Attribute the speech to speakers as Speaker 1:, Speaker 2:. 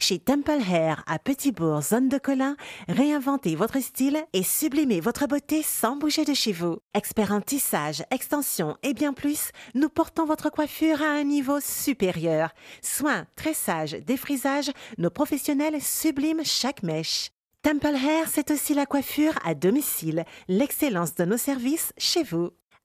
Speaker 1: Chez Temple Hair à Petit-Bourg, zone de Colin, réinventez votre style et sublimez votre beauté sans bouger de chez vous. Experts en tissage, extension et bien plus, nous portons votre coiffure à un niveau supérieur. Soins, tressage, défrisage, nos professionnels subliment chaque mèche. Temple Hair, c'est aussi la coiffure à domicile, l'excellence de nos services chez vous.